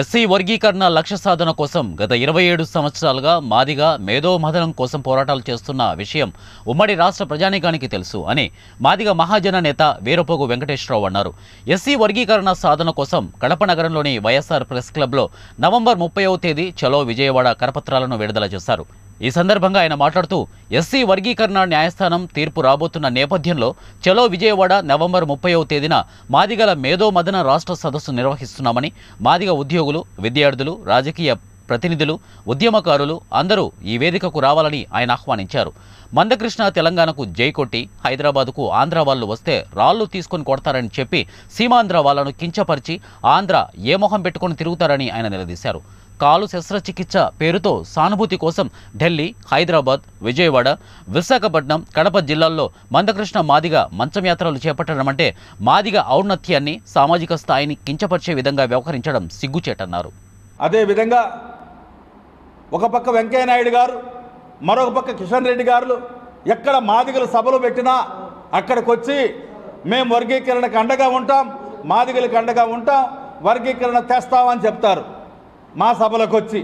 SC వర్గీకరణ లక్ష్య సాధన కోసం గత ఇరవై ఏడు సంవత్సరాలుగా మాదిగా మేధోమథనం కోసం పోరాటాలు చేస్తున్న విషయం ఉమ్మడి రాష్ట్ర ప్రజానీకానికి తెలుసు అని మాదిగ మహాజన నేత వీరపోగు వెంకటేశ్వరరావు అన్నారు ఎస్సీ వర్గీకరణ సాధన కోసం కడప నగరంలోని వైఎస్ఆర్ ప్రెస్ క్లబ్లో నవంబర్ ముప్పైవ తేదీ చలో విజయవాడ కరపత్రాలను విడుదల చేశారు ఈ సందర్భంగా ఆయన మాట్లాడుతూ ఎస్సీ వర్గీకరణ న్యాయస్థానం తీర్పు రాబోతున్న నేపథ్యంలో చలో విజయవాడ నవంబర్ ముప్పైవ తేదీన మాదిగల మేధో మదన రాష్ట్ర సదస్సు నిర్వహిస్తున్నామని మాదిగ ఉద్యోగులు విద్యార్థులు రాజకీయ ప్రతినిధులు ఉద్యమకారులు అందరూ ఈ వేదికకు రావాలని ఆయన ఆహ్వానించారు మందకృష్ణ తెలంగాణకు జై కొట్టి హైదరాబాద్కు ఆంధ్ర వాళ్ళు వస్తే రాళ్లు తీసుకుని కొడతారని చెప్పి సీమాంధ్ర వాళ్లను కించపరిచి ఆంధ్ర ఏ మొహం పెట్టుకుని తిరుగుతారని ఆయన నిలదీశారు కాలు శస్త్రచికిత్స పేరుతో సానుభూతి కోసం ఢిల్లీ హైదరాబాద్ విజయవాడ విశాఖపట్నం కడప జిల్లాల్లో మందకృష్ణ మాదిగ మంచం యాత్రలు చేపట్టడమంటే మాదిగ ఔన్నత్యాన్ని సామాజిక స్థాయిని కించపరిచే విధంగా వ్యవహరించడం సిగ్గుచేటన్నారు అదేవిధంగా ఒక పక్క వెంకయ్యనాయుడు గారు మరొక పక్క కిషన్ రెడ్డి గారు ఎక్కడ మాదిగల సభలు పెట్టినా అక్కడికి వచ్చి మేము వర్గీకరణకు అండగా ఉంటాం మాదిగలకు అండగా ఉంటాం వర్గీకరణ తెస్తామని చెప్తారు మా సభలకు వచ్చి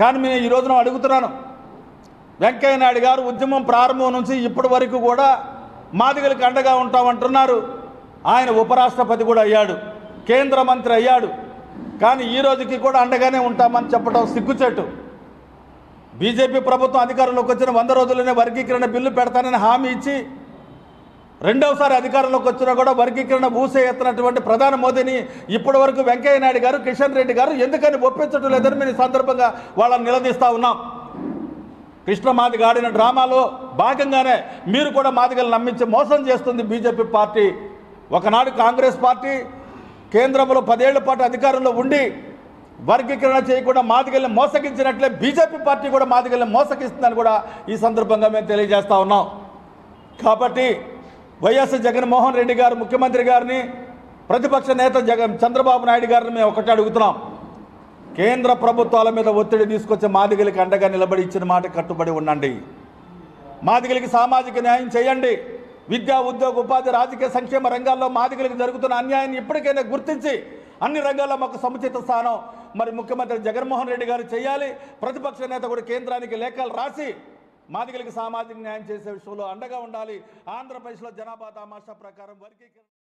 కానీ నేను ఈ రోజున అడుగుతున్నాను వెంకయ్యనాయుడు గారు ఉద్యమం ప్రారంభం నుంచి ఇప్పటి వరకు కూడా మాదిగలకు అండగా ఉంటామంటున్నారు ఆయన ఉపరాష్ట్రపతి కూడా అయ్యాడు కేంద్ర మంత్రి అయ్యాడు కానీ ఈ రోజుకి కూడా అండగానే ఉంటామని చెప్పడం సిగ్గుచెట్టు బీజేపీ ప్రభుత్వం అధికారంలోకి వచ్చిన వంద రోజుల్లోనే వర్గీకరణ బిల్లు పెడతానని హామీ ఇచ్చి రెండవసారి అధికారంలోకి వచ్చినా కూడా వర్గీకరణ ఊసే ఎత్తినటువంటి ప్రధాని మోదీని ఇప్పటి వరకు వెంకయ్య నాయుడు గారు కిషన్ రెడ్డి గారు ఎందుకని ఒప్పించడం లేదని మేము సందర్భంగా వాళ్ళని నిలదీస్తా ఉన్నాం కృష్ణ మాదిగ ఆడిన డ్రామాలో భాగంగానే మీరు కూడా మాదిగలు నమ్మించి మోసం చేస్తుంది బీజేపీ పార్టీ ఒకనాడు కాంగ్రెస్ పార్టీ కేంద్రంలో పదేళ్ల పాటు అధికారంలో ఉండి వర్గీకరణ చేయకుండా మాదిగల్ని మోసగించినట్లే బీజేపీ పార్టీ కూడా మాదిగల్ని మోసగిస్తుందని కూడా ఈ సందర్భంగా మేము తెలియజేస్తూ ఉన్నాం కాబట్టి వైఎస్ జగన్మోహన్ రెడ్డి గారు ముఖ్యమంత్రి గారిని ప్రతిపక్ష నేత జగన్ చంద్రబాబు నాయుడు గారిని మేము ఒకటి అడుగుతున్నాం కేంద్ర ప్రభుత్వాల మీద ఒత్తిడి తీసుకొచ్చే మాదిగలికి అండగా నిలబడి ఇచ్చిన మాట కట్టుబడి ఉండండి మాదిగలికి సామాజిక న్యాయం చేయండి విద్యా ఉద్యోగ ఉపాధి రాజకీయ సంక్షేమ రంగాల్లో మాదిగలకు జరుగుతున్న అన్యాయాన్ని ఇప్పటికైనా గుర్తించి అన్ని రంగాల్లో మాకు సముచిత స్థానం మరి ముఖ్యమంత్రి జగన్మోహన్ రెడ్డి గారు చేయాలి ప్రతిపక్ష నేత కూడా కేంద్రానికి లేఖలు రాసి మాదిగలకు సామాజిక న్యాయం చేసే విషయంలో అండగా ఉండాలి ఆంధ్రప్రదేశ్లో జనాభా తమాషా ప్రకారం వర్గీకరణ